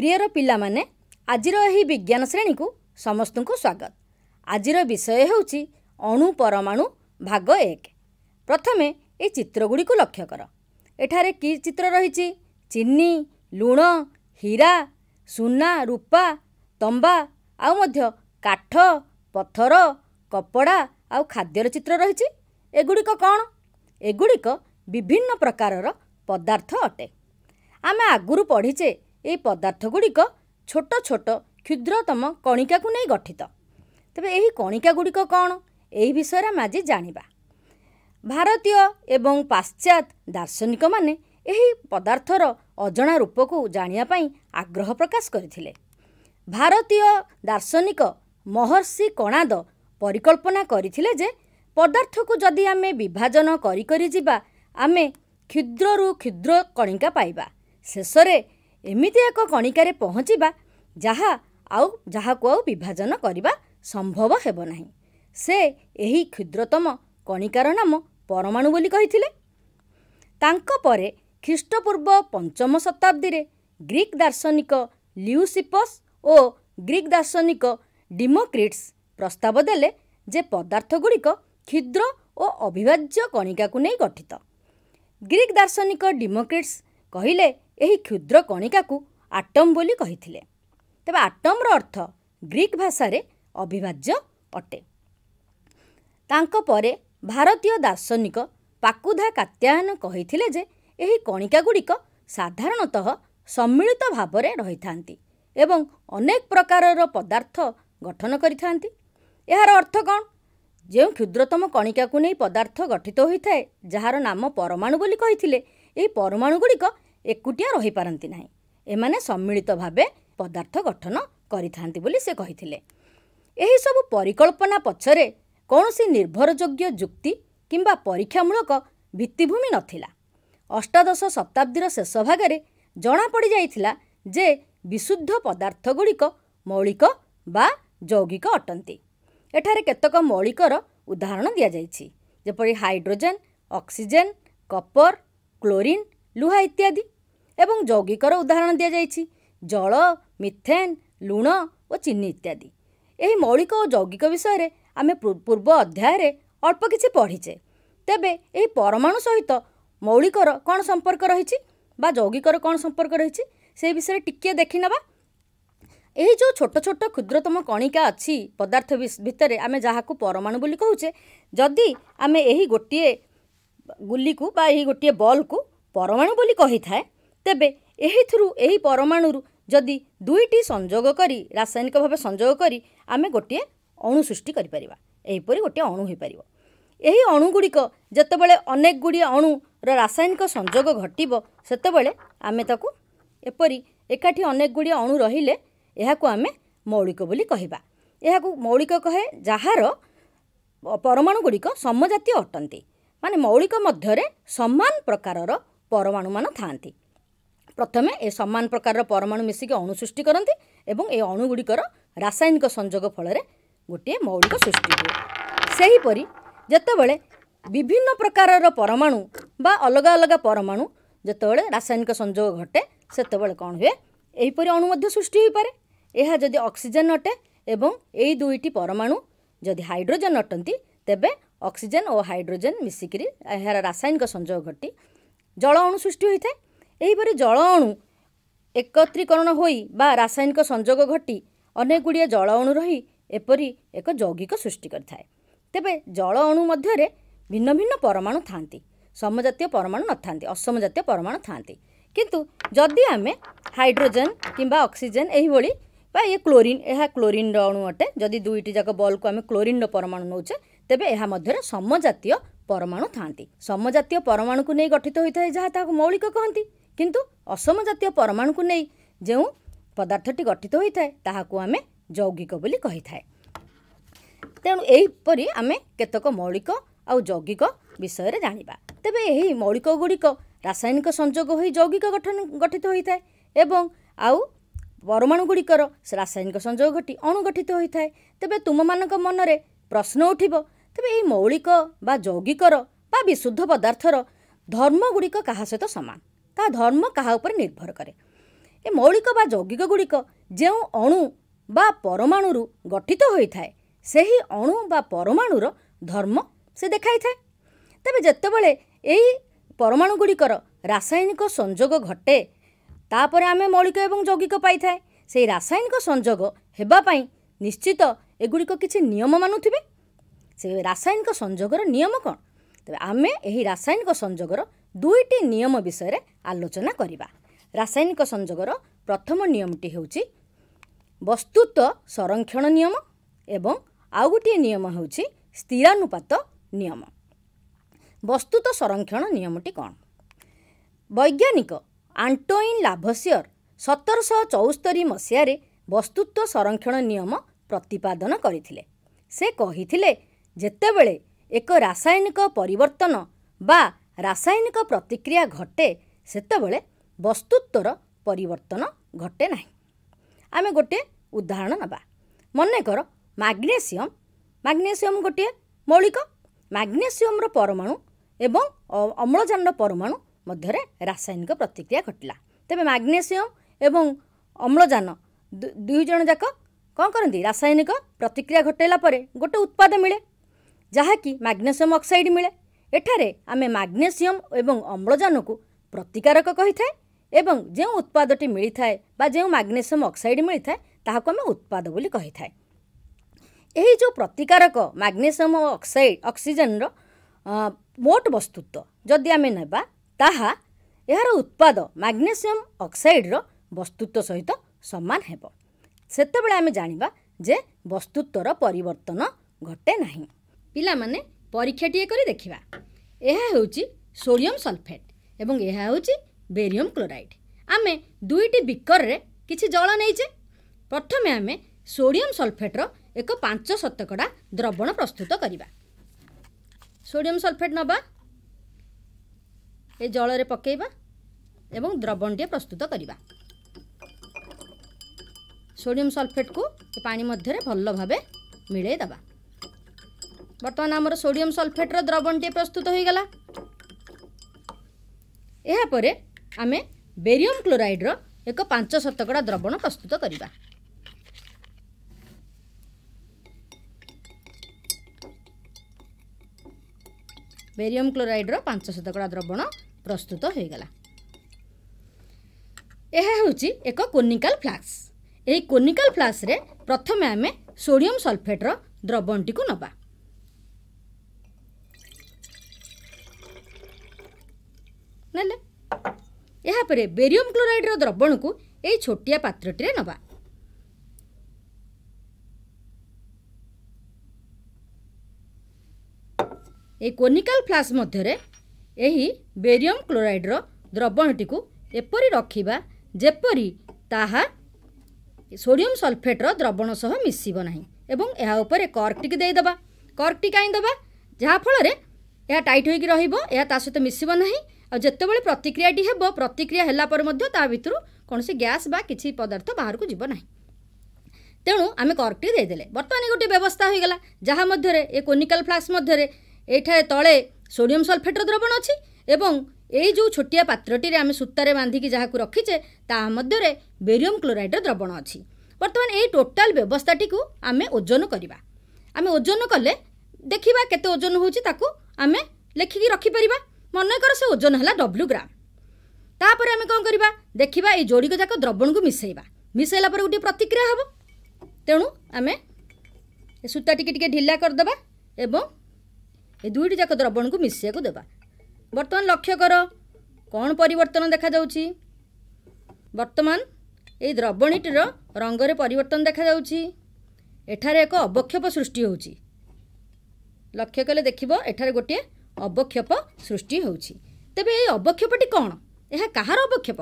ପ୍ରିୟର ପିଲାମାନେ ଆଜିର ଏହି ବିଜ୍ଞାନ ଶ୍ରେଣୀକୁ ସମସ୍ତଙ୍କୁ ସ୍ୱାଗତ ଆଜିର ବିଷୟ ହେଉଛି ଅଣୁ ପରମାଣୁ ଭାଗ ଏକ ପ୍ରଥମେ ଏହି ଚିତ୍ରଗୁଡ଼ିକୁ ଲକ୍ଷ୍ୟ କର ଏଠାରେ କି ଚିତ୍ର ରହିଛି ଚିନି ଲୁଣ ହୀରା ସୁନା ରୂପା ତମ୍ବା ଆଉ ମଧ୍ୟ କାଠ ପଥର କପଡ଼ା ଆଉ ଖାଦ୍ୟର ଚିତ୍ର ରହିଛି ଏଗୁଡ଼ିକ କ'ଣ ଏଗୁଡ଼ିକ ବିଭିନ୍ନ ପ୍ରକାରର ପଦାର୍ଥ ଅଟେ ଆମେ ଆଗରୁ ପଢ଼ିଛେ ଏହି ପଦାର୍ଥଗୁଡ଼ିକ ଛୋଟ ଛୋଟ କ୍ଷୁଦ୍ରତମ କଣିକାକୁ ନେଇ ଗଠିତ ତେବେ ଏହି କଣିକାଗୁଡ଼ିକ କ'ଣ ଏହି ବିଷୟରେ ଆମେ ଆଜି ଜାଣିବା ଭାରତୀୟ ଏବଂ ପାଶ୍ଚାତ୍ ଦାର୍ଶନିକମାନେ ଏହି ପଦାର୍ଥର ଅଜଣା ରୂପକୁ ଜାଣିବା ପାଇଁ ଆଗ୍ରହ ପ୍ରକାଶ କରିଥିଲେ ଭାରତୀୟ ଦାର୍ଶନିକ ମହର୍ଷି କଣାଦ ପରିକଳ୍ପନା କରିଥିଲେ ଯେ ପଦାର୍ଥକୁ ଯଦି ଆମେ ବିଭାଜନ କରି କରିଯିବା ଆମେ କ୍ଷୁଦ୍ରରୁ କ୍ଷୁଦ୍ର କଣିକା ପାଇବା ଶେଷରେ ଏମିତି ଏକ କଣିକାରେ ପହଞ୍ଚିବା ଯାହା ଆଉ ଯାହାକୁ ଆଉ ବିଭାଜନ କରିବା ସମ୍ଭବ ହେବ ନାହିଁ ସେ ଏହି କ୍ଷୁଦ୍ରତମ କଣିକାର ନାମ ପରମାଣୁ ବୋଲି କହିଥିଲେ ତାଙ୍କ ପରେ ଖ୍ରୀଷ୍ଟପୂର୍ବ ପଞ୍ଚମ ଶତାବ୍ଦୀରେ ଗ୍ରୀକ୍ ଦାର୍ଶନିକ ଲିଉସିପସ୍ ଓ ଗ୍ରୀକ୍ ଦାର୍ଶନିକ ଡିମୋକ୍ରିଟ୍ସ ପ୍ରସ୍ତାବ ଦେଲେ ଯେ ପଦାର୍ଥଗୁଡ଼ିକ କ୍ଷୁଦ୍ର ଓ ଅବିଭାଜ୍ୟ କଣିକାକୁ ନେଇ ଗଠିତ ଗ୍ରୀକ୍ ଦାର୍ଶନିକ ଡିମୋକ୍ରିଟ୍ସ କହିଲେ ଏହି କ୍ଷୁଦ୍ର କଣିକାକୁ ଆଟମ୍ ବୋଲି କହିଥିଲେ ତେବେ ଆଟମ୍ର ଅର୍ଥ ଗ୍ରୀକ୍ ଭାଷାରେ ଅବିଭାଜ୍ୟ ଅଟେ ତାଙ୍କ ପରେ ଭାରତୀୟ ଦାର୍ଶନିକ ପାକୁଧା କାତ୍ୟାୟନ କହିଥିଲେ ଯେ ଏହି କଣିକାଗୁଡ଼ିକ ସାଧାରଣତଃ ସମ୍ମିଳିତ ଭାବରେ ରହିଥାନ୍ତି ଏବଂ ଅନେକ ପ୍ରକାରର ପଦାର୍ଥ ଗଠନ କରିଥାନ୍ତି ଏହାର ଅର୍ଥ କ'ଣ ଯେଉଁ କ୍ଷୁଦ୍ରତମ କଣିକାକୁ ନେଇ ପଦାର୍ଥ ଗଠିତ ହୋଇଥାଏ ଯାହାର ନାମ ପରମାଣୁ ବୋଲି କହିଥିଲେ ଏହି ପରମାଣୁଗୁଡ଼ିକ ଏକୁଟିଆ ରହିପାରନ୍ତି ନାହିଁ ଏମାନେ ସମ୍ମିଳିତ ଭାବେ ପଦାର୍ଥ ଗଠନ କରିଥାନ୍ତି ବୋଲି ସେ କହିଥିଲେ ଏହିସବୁ ପରିକଳ୍ପନା ପଛରେ କୌଣସି ନିର୍ଭରଯୋଗ୍ୟ ଯୁକ୍ତି କିମ୍ବା ପରୀକ୍ଷାମୂଳକ ଭିତ୍ତିଭୂମି ନଥିଲା ଅଷ୍ଟାଦଶ ଶତାବ୍ଦୀର ଶେଷ ଭାଗରେ ଜଣାପଡ଼ିଯାଇଥିଲା ଯେ ବିଶୁଦ୍ଧ ପଦାର୍ଥଗୁଡ଼ିକ ମୌଳିକ ବା ଯୌଗିକ ଅଟନ୍ତି ଏଠାରେ କେତେକ ମୌଳିକର ଉଦାହରଣ ଦିଆଯାଇଛି ଯେପରି ହାଇଡ୍ରୋଜେନ୍ ଅକ୍ସିଜେନ୍ କପର କ୍ଲୋରିନ୍ ଲୁହା ଇତ୍ୟାଦି ଏବଂ ଯୌଗିକର ଉଦାହରଣ ଦିଆଯାଇଛି ଜଳ ମିଥେନ୍ ଲୁଣ ଓ ଚିନି ଇତ୍ୟାଦି ଏହି ମୌଳିକ ଓ ଯୌଗିକ ବିଷୟରେ ଆମେ ପୂର୍ବ ଅଧ୍ୟାୟରେ ଅଳ୍ପ କିଛି ପଢ଼ିଛେ ତେବେ ଏହି ପରମାଣୁ ସହିତ ମୌଳିକର କ'ଣ ସମ୍ପର୍କ ରହିଛି ବା ଯୌଗିକର କ'ଣ ସମ୍ପର୍କ ରହିଛି ସେ ବିଷୟରେ ଟିକିଏ ଦେଖିନେବା ଏହି ଯେଉଁ ଛୋଟ ଛୋଟ କ୍ଷୁଦ୍ରତମ କଣିକା ଅଛି ପଦାର୍ଥ ଭିତରେ ଆମେ ଯାହାକୁ ପରମାଣୁ ବୋଲି କହୁଛେ ଯଦି ଆମେ ଏହି ଗୋଟିଏ ଗୁଲିକୁ ବା ଏହି ଗୋଟିଏ ବଲ୍କୁ ପରମାଣୁ ବୋଲି କହିଥାଏ ତେବେ ଏହିଥିରୁ ଏହି ପରମାଣୁରୁ ଯଦି ଦୁଇଟି ସଂଯୋଗ କରି ରାସାୟନିକ ଭାବେ ସଂଯୋଗ କରି ଆମେ ଗୋଟିଏ ଅଣୁ ସୃଷ୍ଟି କରିପାରିବା ଏହିପରି ଗୋଟିଏ ଅଣୁ ହୋଇପାରିବ ଏହି ଅଣୁଗୁଡ଼ିକ ଯେତେବେଳେ ଅନେକ ଗୁଡ଼ିଏ ଅଣୁର ରାସାୟନିକ ସଂଯୋଗ ଘଟିବ ସେତେବେଳେ ଆମେ ତାକୁ ଏପରି ଏକାଠି ଅନେକ ଗୁଡ଼ିଏ ଅଣୁ ରହିଲେ ଏହାକୁ ଆମେ ମୌଳିକ ବୋଲି କହିବା ଏହାକୁ ମୌଳିକ କହେ ଯାହାର ପରମାଣୁ ଗୁଡ଼ିକ ସମଜାତୀୟ ଅଟନ୍ତି ମାନେ ମୌଳିକ ମଧ୍ୟରେ ସମାନ ପ୍ରକାରର ପରମାଣୁମାନ ଥାଆନ୍ତି ପ୍ରଥମେ ଏ ସମାନ ପ୍ରକାରର ପରମାଣୁ ମିଶିକି ଅଣୁ ସୃଷ୍ଟି କରନ୍ତି ଏବଂ ଏ ଅଣୁଗୁଡ଼ିକର ରାସାୟନିକ ସଂଯୋଗ ଫଳରେ ଗୋଟିଏ ମୌଳିକ ସୃଷ୍ଟି ହୁଏ ସେହିପରି ଯେତେବେଳେ ବିଭିନ୍ନ ପ୍ରକାରର ପରମାଣୁ ବା ଅଲଗା ଅଲଗା ପରମାଣୁ ଯେତେବେଳେ ରାସାୟନିକ ସଂଯୋଗ ଘଟେ ସେତେବେଳେ କ'ଣ ହୁଏ ଏହିପରି ଅଣୁ ମଧ୍ୟ ସୃଷ୍ଟି ହୋଇପାରେ ଏହା ଯଦି ଅକ୍ସିଜେନ୍ ଅଟେ ଏବଂ ଏହି ଦୁଇଟି ପରମାଣୁ ଯଦି ହାଇଡ୍ରୋଜେନ୍ ଅଟନ୍ତି ତେବେ ଅକ୍ସିଜେନ୍ ଓ ହାଇଡ୍ରୋଜେନ୍ ମିଶିକରି ଏହାର ରାସାୟନିକ ସଂଯୋଗ ଘଟି ଜଳ ଅଣୁ ସୃଷ୍ଟି ହୋଇଥାଏ ଏହିପରି ଜଳ ଅଣୁ ଏକତ୍ରୀକରଣ ହୋଇ ବା ରାସାୟନିକ ସଂଯୋଗ ଘଟି ଅନେକ ଗୁଡ଼ିଏ ଜଳ ଅଣୁ ରହି ଏପରି ଏକ ଯୌଗିକ ସୃଷ୍ଟି କରିଥାଏ ତେବେ ଜଳ ଅଣୁ ମଧ୍ୟରେ ଭିନ୍ନ ଭିନ୍ନ ପରମାଣୁ ଥାଆନ୍ତି ସମଜାତୀୟ ପରମାଣୁ ନଥାନ୍ତି ଅସମଜାତୀୟ ପରମାଣୁ ଥାଆନ୍ତି କିନ୍ତୁ ଯଦି ଆମେ ହାଇଡ୍ରୋଜେନ୍ କିମ୍ବା ଅକ୍ସିଜେନ୍ ଏହିଭଳି ବା ଇଏ କ୍ଲୋରିନ୍ ଏହା କ୍ଲୋରିନ୍ର ଅଣୁ ଅଟେ ଯଦି ଦୁଇଟି ଯାକ ବଲ୍କୁ ଆମେ କ୍ଲୋରିନ୍ର ପରମାଣୁ ନେଉଛେ ତେବେ ଏହା ମଧ୍ୟରେ ସମଜାତୀୟ ପରମାଣୁ ଥାଆନ୍ତି ସମଜାତୀୟ ପରମାଣୁକୁ ନେଇ ଗଠିତ ହୋଇଥାଏ ଯାହା ତାହାକୁ ମୌଳିକ କହନ୍ତି କିନ୍ତୁ ଅସମଜାତୀୟ ପରମାଣୁକୁ ନେଇ ଯେଉଁ ପଦାର୍ଥଟି ଗଠିତ ହୋଇଥାଏ ତାହାକୁ ଆମେ ଯୌଗିକ ବୋଲି କହିଥାଏ ତେଣୁ ଏହିପରି ଆମେ କେତେକ ମୌଳିକ ଆଉ ଯୌଗିକ ବିଷୟରେ ଜାଣିବା ତେବେ ଏହି ମୌଳିକ ଗୁଡ଼ିକ ରାସାୟନିକ ସଂଯୋଗ ହୋଇ ଯୌଗିକ ଗଠନ ଗଠିତ ହୋଇଥାଏ ଏବଂ ଆଉ ପରମାଣୁ ଗୁଡ଼ିକର ରାସାୟନିକ ସଂଯୋଗ ଘଟି ଅଣୁ ହୋଇଥାଏ ତେବେ ତୁମମାନଙ୍କ ମନରେ ପ୍ରଶ୍ନ ଉଠିବ ତେବେ ଏହି ମୌଳିକ ବା ଯୌଗିକର ବା ବିଶୁଦ୍ଧ ପଦାର୍ଥର ଧର୍ମଗୁଡ଼ିକ କାହା ସହିତ ସମାନ ତାହା ଧର୍ମ କାହା ଉପରେ ନିର୍ଭର କରେ ଏ ମୌଳିକ ବା ଯୌଗିକ ଗୁଡ଼ିକ ଯେଉଁ ଅଣୁ ବା ପରମାଣୁରୁ ଗଠିତ ହୋଇଥାଏ ସେହି ଅଣୁ ବା ପରମାଣୁର ଧର୍ମ ସେ ଦେଖାଇଥାଏ ତେବେ ଯେତେବେଳେ ଏହି ପରମାଣୁ ଗୁଡ଼ିକର ରାସାୟନିକ ସଂଯୋଗ ଘଟେ ତାପରେ ଆମେ ମୌଳିକ ଏବଂ ଯୌଗିକ ପାଇଥାଏ ସେହି ରାସାୟନିକ ସଂଯୋଗ ହେବା ପାଇଁ ନିଶ୍ଚିତ ଏଗୁଡ଼ିକ କିଛି ନିୟମ ମାନୁଥିବେ ସେ ରାସାୟନିକ ସଂଯୋଗର ନିୟମ କ'ଣ ତେବେ ଆମେ ଏହି ରାସାୟନିକ ସଂଯୋଗର ଦୁଇଟି ନିୟମ ବିଷୟରେ ଆଲୋଚନା କରିବା ରାସାୟନିକ ସଂଯୋଗର ପ୍ରଥମ ନିୟମଟି ହେଉଛି ବସ୍ତୁତ୍ୱ ସଂରକ୍ଷଣ ନିୟମ ଏବଂ ଆଉ ଗୋଟିଏ ନିୟମ ହେଉଛି ସ୍ଥିରାନୁପାତ ନିୟମ ବସ୍ତୁତ ସଂରକ୍ଷଣ ନିୟମଟି କ'ଣ ବୈଜ୍ଞାନିକ ଆଣ୍ଟୋଇନ୍ ଲାଭସିଅର ସତରଶହ ଚଉସ୍ତରି ମସିହାରେ ବସ୍ତୁତ୍ୱ ସଂରକ୍ଷଣ ନିୟମ ପ୍ରତିପାଦନ କରିଥିଲେ ସେ କହିଥିଲେ ଯେତେବେଳେ ଏକ ରାସାୟନିକ ପରିବର୍ତ୍ତନ ବା ରାସାୟନିକ ପ୍ରତିକ୍ରିୟା ଘଟେ ସେତେବେଳେ ବସ୍ତୁତ୍ୱର ପରିବର୍ତ୍ତନ ଘଟେ ନାହିଁ ଆମେ ଗୋଟିଏ ଉଦାହରଣ ନେବା ମନେକର ମାଗ୍ନେସିୟମ୍ ମାଗ୍ନେସିୟମ୍ ଗୋଟିଏ ମୌଳିକ ମାଗ୍ନେସିୟମର ପରମାଣୁ ଏବଂ ଅମ୍ଳଜାନର ପରମାଣୁ ମଧ୍ୟରେ ରାସାୟନିକ ପ୍ରତିକ୍ରିୟା ଘଟିଲା ତେବେ ମାଗ୍ନେସିୟମ୍ ଏବଂ ଅମ୍ଳଜାନ ଦୁଇ ଜଣ ଯାକ କ'ଣ କରନ୍ତି ରାସାୟନିକ ପ୍ରତିକ୍ରିୟା ଘଟାଇଲା ପରେ ଗୋଟେ ଉତ୍ପାଦ ମିଳେ ଯାହାକି ମାଗ୍ନେସିୟମ୍ ଅକ୍ସାଇଡ଼୍ ମିଳେ ଏଠାରେ ଆମେ ମାଗ୍ନେସିୟମ୍ ଏବଂ ଅମ୍ଳଜାନକୁ ପ୍ରତିକାରକ କହିଥାଏ ଏବଂ ଯେଉଁ ଉତ୍ପାଦଟି ମିଳିଥାଏ ବା ଯେଉଁ ମାଗ୍ନେସିୟମ୍ ଅକ୍ସାଇଡ଼୍ ମିଳିଥାଏ ତାହାକୁ ଆମେ ଉତ୍ପାଦ ବୋଲି କହିଥାଏ ଏହି ଯେଉଁ ପ୍ରତିକାରକ ମାଗ୍ନେସିୟମ୍ ଅକ୍ସାଇଡ଼୍ ଅକ୍ସିଜେନ୍ର ମୋଟ ବସ୍ତୁତ୍ୱ ଯଦି ଆମେ ନେବା ତାହା ଏହାର ଉତ୍ପାଦ ମାଗ୍ନେସିୟମ୍ ଅକ୍ସାଇଡ଼୍ର ବସ୍ତୁତ୍ୱ ସହିତ ସମାନ ହେବ ସେତେବେଳେ ଆମେ ଜାଣିବା ଯେ ବସ୍ତୁତ୍ୱର ପରିବର୍ତ୍ତନ ଘଟେ ନାହିଁ ପିଲାମାନେ ପରୀକ୍ଷାଟିଏ କରି ଦେଖିବା ଏହା ହେଉଛି ସୋଡ଼ିୟମ୍ ସଲଫେଟ୍ ଏବଂ ଏହା ହେଉଛି ବେରିୟମ୍ କ୍ଲୋରାଇଡ଼୍ ଆମେ ଦୁଇଟି ବିକରରେ କିଛି ଜଳ ନେଇଛେ ପ୍ରଥମେ ଆମେ ସୋଡ଼ିୟମ୍ ସଲଫେଟ୍ର ଏକ ପାଞ୍ଚ ଶତକଡ଼ା ଦ୍ରବଣ ପ୍ରସ୍ତୁତ କରିବା ସୋଡ଼ିୟମ୍ ସଲଫେଟ୍ ନେବା ଏ ଜଳରେ ପକାଇବା ଏବଂ ଦ୍ରବଣଟିଏ ପ୍ରସ୍ତୁତ କରିବା ସୋଡ଼ିୟମ୍ ସଲଫେଟ୍କୁ ପାଣି ମଧ୍ୟରେ ଭଲ ଭାବେ ମିଳେଇ ଦେବା ବର୍ତ୍ତମାନ ଆମର ସୋଡ଼ିୟମ୍ ସଲଫେଟ୍ର ଦ୍ରବଣଟିଏ ପ୍ରସ୍ତୁତ ହୋଇଗଲା ଏହାପରେ ଆମେ ବେରିୟମ୍ କ୍ଲୋରାଇଡ଼୍ର ଏକ ପାଞ୍ଚ ଶତକଡ଼ା ଦ୍ରବଣ ପ୍ରସ୍ତୁତ କରିବା ବେରିୟମ୍ କ୍ଲୋରାଇଡ଼୍ର ପାଞ୍ଚ ଶତକଡ଼ା ଦ୍ରବଣ ପ୍ରସ୍ତୁତ ହୋଇଗଲା ଏହା ହେଉଛି ଏକ କୋନିକାଲ୍ ଫ୍ଲାସ୍କ ଏହି କୋନିକାଲ୍ ଫ୍ଲାସ୍କରେ ପ୍ରଥମେ ଆମେ ସୋଡ଼ିୟମ୍ ସଲଫେଟ୍ର ଦ୍ରବଣଟିକୁ ନେବା ଏହାପରେ ବେରିୟମ୍ କ୍ଲୋରାଇଡ଼୍ର ଦ୍ରବଣକୁ ଏହି ଛୋଟିଆ ପାତ୍ରଟିରେ ନେବା ଏହି କୋନିକାଲ ଫ୍ଲାସ୍ ମଧ୍ୟରେ ଏହି ବେରିୟମ୍ କ୍ଲୋରାଇଡ଼୍ର ଦ୍ରବଣଟିକୁ ଏପରି ରଖିବା ଯେପରି ତାହା ସୋଡ଼ିୟମ୍ ସଲଫେଟ୍ର ଦ୍ରବଣ ସହ ମିଶିବ ନାହିଁ ଏବଂ ଏହା ଉପରେ କର୍କଟିକି ଦେଇଦେବା କର୍କଟି କାହିଁ ଦେବା ଯାହାଫଳରେ ଏହା ଟାଇଟ୍ ହୋଇକି ରହିବ ଏହା ତା ସହିତ ମିଶିବ ନାହିଁ যেতবে প্রতিক্রিয়াটি হব প্রতিক্রিয়া হলাপরে তা ভিতর কোণী গ্যাস বা কিছু পদার্থ বাহারক যাব না তেণু আমি কর্কটি দিয়েদেলে বর্তমানে গোটে ব্যবস্থা হয়ে গলা যা মধ্যে এ কোনিকাল ফ্লাক্স মধ্যে এইঠায় তলে সোডিয়াম সলফেটর দ্রবণ অছি এবং এই যে ছোটিয়া পাত্রটিরে আমি সূতারে বাঁধিকি যা রক্ষিছে তা মধ্যে বেরিয়ম ক্লোরাইডর দ্রবণ অছি বর্তমানে এই টোটাল ব্যবস্থাটি আমি ওজন করা আমি ওজন কলে দেখা কেতে ওজন হচ্ছে তাকে আমি লেখিকি রখিপারা ମନେକର ସେ ଓଜନ ହେଲା ଡବ୍ଲୁ ଗ୍ରାମ ତାପରେ ଆମେ କ'ଣ କରିବା ଦେଖିବା ଏଇ ଯୋଡ଼ିକ ଯାକ ଦ୍ରବଣକୁ ମିଶାଇବା ମିଶାଇଲା ପରେ ଗୋଟିଏ ପ୍ରତିକ୍ରିୟା ହେବ ତେଣୁ ଆମେ ଏ ସୂତା ଟିକେ ଟିକେ ଢିଲା କରିଦେବା ଏବଂ ଏ ଦୁଇଟି ଯାକ ଦ୍ରବଣକୁ ମିଶାଇବାକୁ ଦେବା ବର୍ତ୍ତମାନ ଲକ୍ଷ୍ୟ କର କ'ଣ ପରିବର୍ତ୍ତନ ଦେଖାଯାଉଛି ବର୍ତ୍ତମାନ ଏଇ ଦ୍ରବଣୀଟିର ରଙ୍ଗରେ ପରିବର୍ତ୍ତନ ଦେଖାଯାଉଛି ଏଠାରେ ଏକ ଅବକ୍ଷେପ ସୃଷ୍ଟି ହେଉଛି ଲକ୍ଷ୍ୟ କଲେ ଦେଖିବ ଏଠାରେ ଗୋଟିଏ ଅବକ୍ଷେପ ସୃଷ୍ଟି ହେଉଛି ତେବେ ଏହି ଅବକ୍ଷେପଟି କ'ଣ ଏହା କାହାର ଅବକ୍ଷେପ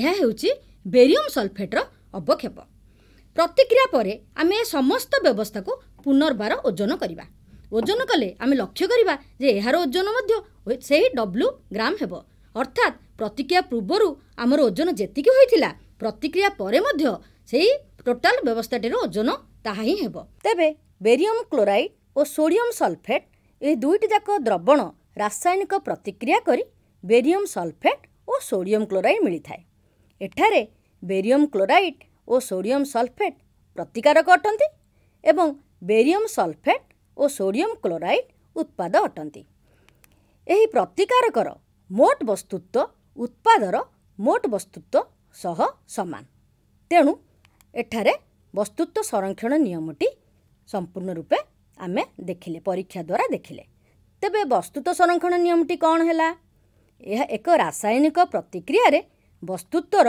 ଏହା ହେଉଛି ବେରିୟମ୍ ସଲଫେଟ୍ର ଅବକ୍ଷେପ ପ୍ରତିକ୍ରିୟା ପରେ ଆମେ ଏ ସମସ୍ତ ବ୍ୟବସ୍ଥାକୁ ପୁନର୍ବାର ଓଜନ କରିବା ଓଜନ କଲେ ଆମେ ଲକ୍ଷ୍ୟ କରିବା ଯେ ଏହାର ଓଜନ ମଧ୍ୟ ସେହି ଡବ୍ଲୁ ଗ୍ରାମ ହେବ ଅର୍ଥାତ୍ ପ୍ରତିକ୍ରିୟା ପୂର୍ବରୁ ଆମର ଓଜନ ଯେତିକି ହୋଇଥିଲା ପ୍ରତିକ୍ରିୟା ପରେ ମଧ୍ୟ ସେହି ଟୋଟାଲ୍ ବ୍ୟବସ୍ଥାଟିର ଓଜନ ତାହା ହିଁ ହେବ ତେବେ ବେରିୟମ୍ କ୍ଲୋରାଇଡ଼୍ ଓ ସୋଡ଼ିୟମ୍ ସଲଫେଟ୍ ଏହି ଦୁଇଟି ଯାକ ଦ୍ରବଣ ରାସାୟନିକ ପ୍ରତିକ୍ରିୟା କରି ବେରିୟମ୍ ସଲଫେଟ୍ ଓ ସୋଡ଼ିୟମ୍ କ୍ଲୋରାଇଡ଼୍ ମିଳିଥାଏ ଏଠାରେ ବେରିୟମ୍ କ୍ଲୋରାଇଡ଼୍ ଓ ସୋଡ଼ିୟମ୍ ସଲଫେଟ୍ ପ୍ରତିକାରକ ଅଟନ୍ତି ଏବଂ ବେରିୟମ୍ ସଲଫେଟ୍ ଓ ସୋଡ଼ିୟମ୍ କ୍ଲୋରାଇଡ଼୍ ଉତ୍ପାଦ ଅଟନ୍ତି ଏହି ପ୍ରତିକାରକର ମୋଟ ବସ୍ତୁତ୍ୱ ଉତ୍ପାଦର ମୋଟ ବସ୍ତୁତ୍ୱ ସହ ସମାନ ତେଣୁ ଏଠାରେ ବସ୍ତୁତ୍ୱ ସଂରକ୍ଷଣ ନିୟମଟି ସମ୍ପୂର୍ଣ୍ଣ ରୂପେ ଆମେ ଦେଖିଲେ ପରୀକ୍ଷା ଦ୍ୱାରା ଦେଖିଲେ ତେବେ ବସ୍ତୁତ ସଂରକ୍ଷଣ ନିୟମଟି କ'ଣ ହେଲା ଏହା ଏକ ରାସାୟନିକ ପ୍ରତିକ୍ରିୟାରେ ବସ୍ତୁତ୍ୱର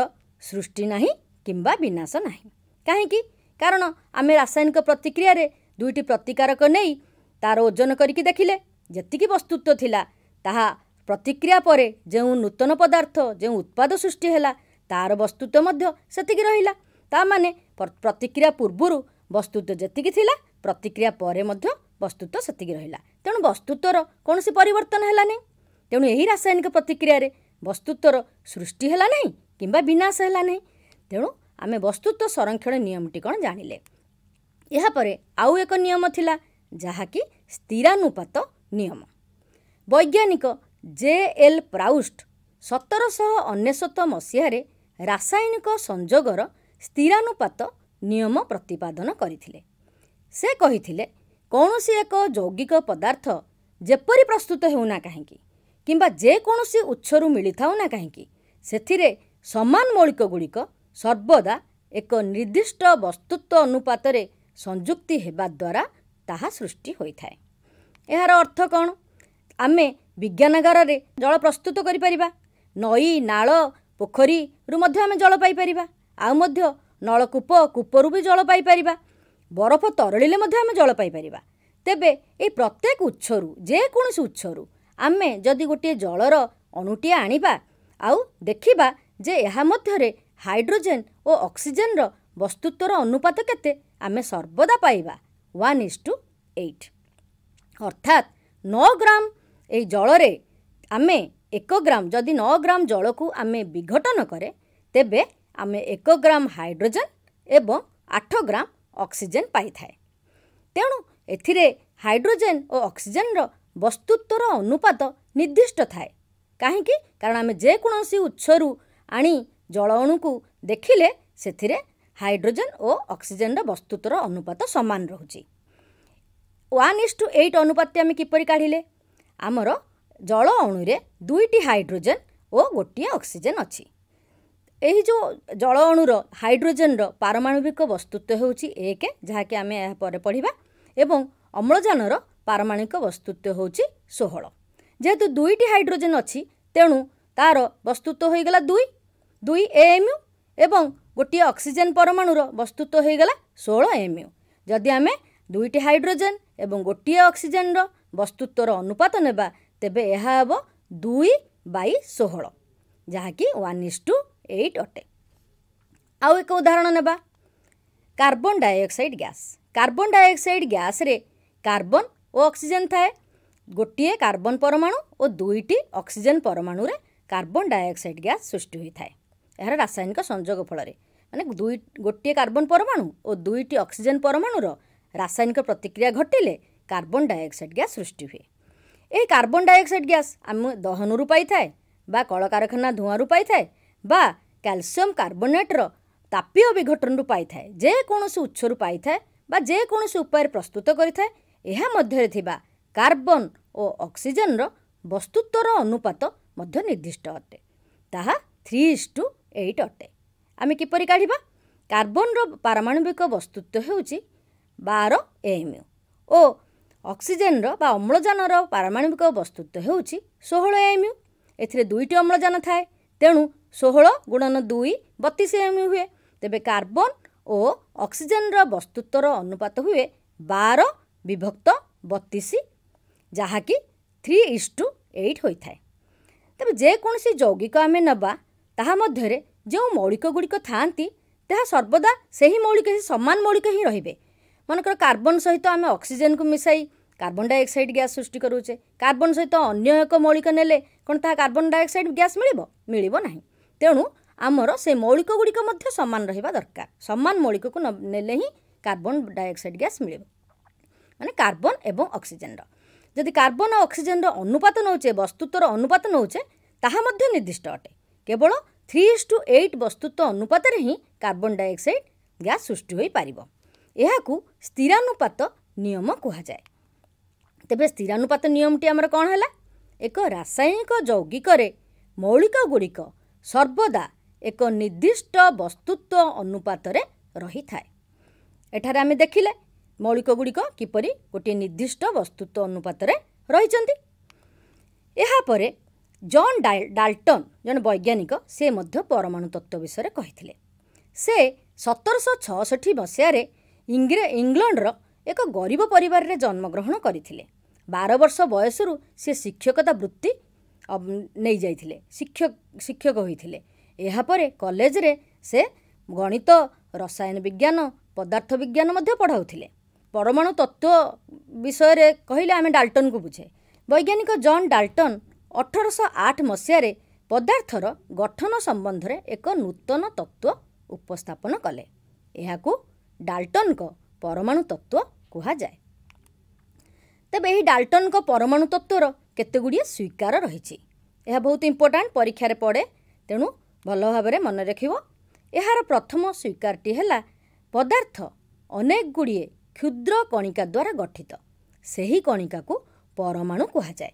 ସୃଷ୍ଟି ନାହିଁ କିମ୍ବା ବିନାଶ ନାହିଁ କାହିଁକି କାରଣ ଆମେ ରାସାୟନିକ ପ୍ରତିକ୍ରିୟାରେ ଦୁଇଟି ପ୍ରତିକାରକ ନେଇ ତା'ର ଓଜନ କରିକି ଦେଖିଲେ ଯେତିକି ବସ୍ତୁତ୍ୱ ଥିଲା ତାହା ପ୍ରତିକ୍ରିୟା ପରେ ଯେଉଁ ନୂତନ ପଦାର୍ଥ ଯେଉଁ ଉତ୍ପାଦ ସୃଷ୍ଟି ହେଲା ତା'ର ବସ୍ତୁତ୍ୱ ମଧ୍ୟ ସେତିକି ରହିଲା ତା ମାନେ ପ୍ରତିକ୍ରିୟା ପୂର୍ବରୁ ବସ୍ତୁତ୍ୱ ଯେତିକି ଥିଲା ପ୍ରତିକ୍ରିୟା ପରେ ମଧ୍ୟ ବସ୍ତୁତ୍ୱ ସେତିକି ରହିଲା ତେଣୁ ବସ୍ତୁତ୍ୱର କୌଣସି ପରିବର୍ତ୍ତନ ହେଲାନି ତେଣୁ ଏହି ରାସାୟନିକ ପ୍ରତିକ୍ରିୟାରେ ବସ୍ତୁତ୍ୱର ସୃଷ୍ଟି ହେଲା ନାହିଁ କିମ୍ବା ବିନାଶ ହେଲା ନାହିଁ ତେଣୁ ଆମେ ବସ୍ତୁତ୍ୱ ସଂରକ୍ଷଣ ନିୟମଟି କ'ଣ ଜାଣିଲେ ଏହାପରେ ଆଉ ଏକ ନିୟମ ଥିଲା ଯାହାକି ସ୍ଥିରାନୁପାତ ନିୟମ ବୈଜ୍ଞାନିକ ଜେ ଏଲ୍ ପ୍ରାଉଷ୍ଟ ସତରଶହ ଅନେଶ୍ୱତ ମସିହାରେ ରାସାୟନିକ ସଂଯୋଗର ସ୍ଥିରାନୁପାତ ନିୟମ ପ୍ରତିପାଦନ କରିଥିଲେ ସେ କହିଥିଲେ କୌଣସି ଏକ ଯୌଗିକ ପଦାର୍ଥ ଯେପରି ପ୍ରସ୍ତୁତ ହେଉନା କାହିଁକି କିମ୍ବା ଯେକୌଣସି ଉତ୍ସରୁ ମିଳିଥାଉ ନା କାହିଁକି ସେଥିରେ ସମାନ ମୌଳିକ ଗୁଡ଼ିକ ସର୍ବଦା ଏକ ନିର୍ଦ୍ଦିଷ୍ଟ ବସ୍ତୁତ୍ୱ ଅନୁପାତରେ ସଂଯୁକ୍ତି ହେବା ଦ୍ୱାରା ତାହା ସୃଷ୍ଟି ହୋଇଥାଏ ଏହାର ଅର୍ଥ କ'ଣ ଆମେ ବିଜ୍ଞାନାଗାରରେ ଜଳ ପ୍ରସ୍ତୁତ କରିପାରିବା ନଈ ନାଳ ପୋଖରୀରୁ ମଧ୍ୟ ଆମେ ଜଳ ପାଇପାରିବା ଆଉ ମଧ୍ୟ ନଳକୂପ କୂପରୁ ବି ଜଳ ପାଇପାରିବା ବରଫ ତରଳିଲେ ମଧ୍ୟ ଆମେ ଜଳ ପାଇପାରିବା ତେବେ ଏଇ ପ୍ରତ୍ୟେକ ଉତ୍ସରୁ ଯେକୌଣସି ଉତ୍ସରୁ ଆମେ ଯଦି ଗୋଟିଏ ଜଳର ଅଣୁଟିଏ ଆଣିବା ଆଉ ଦେଖିବା ଯେ ଏହା ମଧ୍ୟରେ ହାଇଡ୍ରୋଜେନ୍ ଓ ଅକ୍ସିଜେନ୍ର ବସ୍ତୁତ୍ୱର ଅନୁପାତ କେତେ ଆମେ ସର୍ବଦା ପାଇବା ୱାନ୍ ଇସ୍ ଟୁ ଏଇଟ୍ ଅର୍ଥାତ୍ ନଅ ଗ୍ରାମ ଏଇ ଜଳରେ ଆମେ ଏକ ଗ୍ରାମ ଯଦି ନଅ ଗ୍ରାମ ଜଳକୁ ଆମେ ବିଘଟନ କରେ ତେବେ ଆମେ ଏକ ଗ୍ରାମ ହାଇଡ୍ରୋଜେନ୍ ଏବଂ ଆଠ ଗ୍ରାମ ଅକ୍ସିଜେନ୍ ପାଇଥାଏ ତେଣୁ ଏଥିରେ ହାଇଡ୍ରୋଜେନ୍ ଓ ଅକ୍ସିଜେନ୍ର ବସ୍ତୁତ୍ୱର ଅନୁପାତ ନିର୍ଦ୍ଦିଷ୍ଟ ଥାଏ କାହିଁକି କାରଣ ଆମେ ଯେକୌଣସି ଉତ୍ସରୁ ଆଣି ଜଳ ଅଣୁକୁ ଦେଖିଲେ ସେଥିରେ ହାଇଡ୍ରୋଜେନ୍ ଓ ଅକ୍ସିଜେନ୍ର ବସ୍ତୁତ୍ୱର ଅନୁପାତ ସମାନ ରହୁଛି ୱାନ୍ ଇସ୍ ଟୁ ଏଇଟ୍ ଅନୁପାତ ଆମେ କିପରି କାଢ଼ିଲେ ଆମର ଜଳ ଅଣୁରେ ଦୁଇଟି ହାଇଡ୍ରୋଜେନ୍ ଓ ଗୋଟିଏ ଅକ୍ସିଜେନ୍ ଅଛି ଏହି ଯେଉଁ ଜଳ ଅଣୁର ହାଇଡ୍ରୋଜେନ୍ର ପାରମାଣବିକ ବସ୍ତୁତ୍ୱ ହେଉଛି ଏକ ଯାହାକି ଆମେ ଏହା ପରେ ପଢ଼ିବା ଏବଂ ଅମ୍ଳଜାନର ପାରମାଣିକ ବସ୍ତୁତ୍ୱ ହେଉଛି ଷୋହଳ ଯେହେତୁ ଦୁଇଟି ହାଇଡ୍ରୋଜେନ୍ ଅଛି ତେଣୁ ତା'ର ବସ୍ତୁତ୍ୱ ହୋଇଗଲା ଦୁଇ ଦୁଇ ଏ ଏଏମ୍ୟୁ ଏବଂ ଗୋଟିଏ ଅକ୍ସିଜେନ୍ ପରମାଣୁର ବସ୍ତୁତ୍ୱ ହୋଇଗଲା ଷୋହଳ ଏମ୍ୟୁ ଯଦି ଆମେ ଦୁଇଟି ହାଇଡ୍ରୋଜେନ୍ ଏବଂ ଗୋଟିଏ ଅକ୍ସିଜେନ୍ର ବସ୍ତୁତ୍ୱର ଅନୁପାତ ନେବା ତେବେ ଏହା ହେବ ଦୁଇ ବାଇ ଷୋହଳ ଯାହାକି ୱାନ୍ ଇଜ୍ ଟୁ ଏଇଟ୍ ଅଟେ ଆଉ ଏକ ଉଦାହରଣ ନେବା carbon dioxide gas carbon dioxide ଗ୍ୟାସ୍ରେ କାର୍ବନ୍ ଓ ଅକ୍ସିଜେନ୍ ଥାଏ ଗୋଟିଏ କାର୍ବନ୍ ପରମାଣୁ ଓ ଦୁଇଟି ଅକ୍ସିଜେନ୍ ପରମାଣୁରେ କାର୍ବନ୍ ଡାଇଅକ୍ସାଇଡ଼୍ ଗ୍ୟାସ୍ ସୃଷ୍ଟି ହୋଇଥାଏ ଏହାର ରାସାୟନିକ ସଂଯୋଗ ଫଳରେ ମାନେ ଦୁଇ ଗୋଟିଏ କାର୍ବନ୍ ପରମାଣୁ ଓ ଦୁଇଟି ଅକ୍ସିଜେନ୍ ପରମାଣୁର ରାସାୟନିକ ପ୍ରତିକ୍ରିୟା ଘଟିଲେ କାର୍ବନ୍ ଡାଇଅକ୍ସାଇଡ଼୍ ଗ୍ୟାସ୍ ସୃଷ୍ଟି ହୁଏ ଏହି କାର୍ବନ୍ ଡାଇଅକ୍ସାଇଡ଼୍ ଗ୍ୟାସ୍ ଆମେ ଦହନରୁ ପାଇଥାଏ ବା କଳକାରଖାନା ଧୂଆଁରୁ ପାଇଥାଏ ବା କ୍ୟାଲସିୟମ୍ କାର୍ବୋନେଟ୍ର ତାପୀୟ ବିଘଟନରୁ ପାଇଥାଏ ଯେକୌଣସି ଉତ୍ସରୁ ପାଇଥାଏ ବା ଯେକୌଣସି ଉପାୟରେ ପ୍ରସ୍ତୁତ କରିଥାଏ ଏହା ମଧ୍ୟରେ ଥିବା କାର୍ବନ୍ ଓ ଅକ୍ସିଜେନ୍ର ବସ୍ତୁତ୍ୱର ଅନୁପାତ ମଧ୍ୟ ନିର୍ଦ୍ଦିଷ୍ଟ ଅଟେ ତାହା ଥ୍ରୀ ଇସ୍ ଟୁ ଏଇଟ୍ ଅଟେ ଆମେ କିପରି କାଢ଼ିବା କାର୍ବନ୍ର ପାରମାଣବିକ ବସ୍ତୁତ୍ୱ ହେଉଛି ବାର ଏଏମ୍ୟୁ ଓ ଅକ୍ସିଜେନ୍ର ବା ଅମ୍ଳଜାନର ପାରମାଣବିକ ବସ୍ତୁତ୍ୱ ହେଉଛି ଷୋହଳ ଏଏମ୍ୟୁ ଏଥିରେ ଦୁଇଟି ଅମ୍ଳଜାନ ଥାଏ ତେଣୁ ଷୋହଳ ଗୁଣନ ଦୁଇ ବତିଶ ଏମ୍ ହୁଏ ତେବେ କାର୍ବନ୍ ଓ ଅକ୍ସିଜେନ୍ର ବସ୍ତୁତ୍ୱର ଅନୁପାତ ହୁଏ ବାର ବିଭକ୍ତ ବତିଶ ଯାହାକି ଥ୍ରୀ ଇସ୍ ଟୁ ଏଇଟ୍ ହୋଇଥାଏ ତେବେ ଯେକୌଣସି ଯୌଗିକ ଆମେ ନେବା ତାହା ମଧ୍ୟରେ ଯେଉଁ ମୌଳିକ ଗୁଡ଼ିକ ଥାଆନ୍ତି ତାହା ସର୍ବଦା ସେହି ମୌଳିକ ହିଁ ସମାନ ମୌଳିକ ହିଁ ରହିବେ ମନେକର କାର୍ବନ୍ ସହିତ ଆମେ ଅକ୍ସିଜେନ୍କୁ ମିଶାଇ କାର୍ବନ୍ ଡାଇଅକ୍ସାଇଡ଼୍ ଗ୍ୟାସ୍ ସୃଷ୍ଟି କରୁଛେ କାର୍ବନ୍ ସହିତ ଅନ୍ୟ ଏକ ମୌଳିକ ନେଲେ କ'ଣ ତାହା କାର୍ବନ୍ ଡାଇଅକ୍ସାଇଡ଼୍ ଗ୍ୟାସ୍ ମିଳିବ ମିଳିବ ନାହିଁ ତେଣୁ ଆମର ସେ ମୌଳିକ ଗୁଡ଼ିକ ମଧ୍ୟ ସମାନ ରହିବା ଦରକାର ସମାନ ମୌଳିକକୁ ନେଲେ ହିଁ କାର୍ବନ ଡାଇଅକ୍ସାଇଡ଼ ଗ୍ୟାସ୍ ମିଳିବ ମାନେ କାର୍ବନ ଏବଂ ଅକ୍ସିଜେନ୍ର ଯଦି କାର୍ବନ ଆଉ ଅକ୍ସିଜେନ୍ର ଅନୁପାତ ନେଉଛେ ବସ୍ତୁତ୍ୱର ଅନୁପାତ ନେଉଛେ ତାହା ମଧ୍ୟ ନିର୍ଦ୍ଦିଷ୍ଟ ଅଟେ କେବଳ ଥ୍ରୀ ଇସ୍ ଟୁ ଏଇଟ୍ ବସ୍ତୁତ୍ୱ ଅନୁପାତରେ ହିଁ କାର୍ବନ ଡାଇଅକ୍ସାଇଡ଼ ଗ୍ୟାସ୍ ସୃଷ୍ଟି ହୋଇପାରିବ ଏହାକୁ ସ୍ଥିରାନୁପାତ ନିୟମ କୁହାଯାଏ ତେବେ ସ୍ଥିରାନୁପାତ ନିୟମଟି ଆମର କ'ଣ ହେଲା ଏକ ରାସାୟନିକ ଯୌଗିକରେ ମୌଳିକ ଗୁଡ଼ିକ ସର୍ବଦା ଏକ ନିର୍ଦ୍ଦିଷ୍ଟ ବସ୍ତୁତ୍ୱ ଅନୁପାତରେ ରହିଥାଏ ଏଠାରେ ଆମେ ଦେଖିଲେ ମୌଳିକ ଗୁଡ଼ିକ କିପରି ଗୋଟିଏ ନିର୍ଦ୍ଦିଷ୍ଟ ବସ୍ତୁତ୍ୱ ଅନୁପାତରେ ରହିଛନ୍ତି ଏହାପରେ ଜନ୍ ଡାଲଟନ୍ ଜଣେ ବୈଜ୍ଞାନିକ ସେ ମଧ୍ୟ ପରମାଣୁ ତତ୍ତ୍ୱ ବିଷୟରେ କହିଥିଲେ ସେ ସତରଶହ ଛଅଷଠି ମସିହାରେ ଇଂରେ ଇଂଲଣ୍ଡର ଏକ ଗରିବ ପରିବାରରେ ଜନ୍ମଗ୍ରହଣ କରିଥିଲେ ବାର ବର୍ଷ ବୟସରୁ ସେ ଶିକ୍ଷକତା ବୃତ୍ତି ନେଇଯାଇଥିଲେ ଶିକ୍ଷକ ଶିକ୍ଷକ ହୋଇଥିଲେ ଏହାପରେ କଲେଜରେ ସେ ଗଣିତ ରସାୟନ ବିଜ୍ଞାନ ପଦାର୍ଥ ବିଜ୍ଞାନ ମଧ୍ୟ ପଢ଼ାଉଥିଲେ ପରମାଣୁ ତତ୍ତ୍ୱ ବିଷୟରେ କହିଲେ ଆମେ ଡାଲଟନ୍କୁ ବୁଝେ ବୈଜ୍ଞାନିକ ଜନ୍ ଡାଲଟନ୍ ଅଠରଶହ ଆଠ ମସିହାରେ ପଦାର୍ଥର ଗଠନ ସମ୍ବନ୍ଧରେ ଏକ ନୂତନ ତତ୍ତ୍ୱ ଉପସ୍ଥାପନ କଲେ ଏହାକୁ ଡାଲଟନ୍ଙ୍କ ପରମାଣୁ ତତ୍ତ୍ୱ କୁହାଯାଏ ତେବେ ଏହି ଡାଲଟନଙ୍କ ପରମାଣୁ ତତ୍ତ୍ୱର କେତେଗୁଡ଼ିଏ ସ୍ୱୀକାର ରହିଛି ଏହା ବହୁତ ଇମ୍ପୋର୍ଟାଣ୍ଟ ପରୀକ୍ଷାରେ ପଡ଼େ ତେଣୁ ଭଲ ଭାବରେ ମନେ ରଖିବ ଏହାର ପ୍ରଥମ ସ୍ୱୀକାରଟି ହେଲା ପଦାର୍ଥ ଅନେକ ଗୁଡ଼ିଏ କ୍ଷୁଦ୍ର କଣିକା ଦ୍ୱାରା ଗଠିତ ସେହି କଣିକାକୁ ପରମାଣୁ କୁହାଯାଏ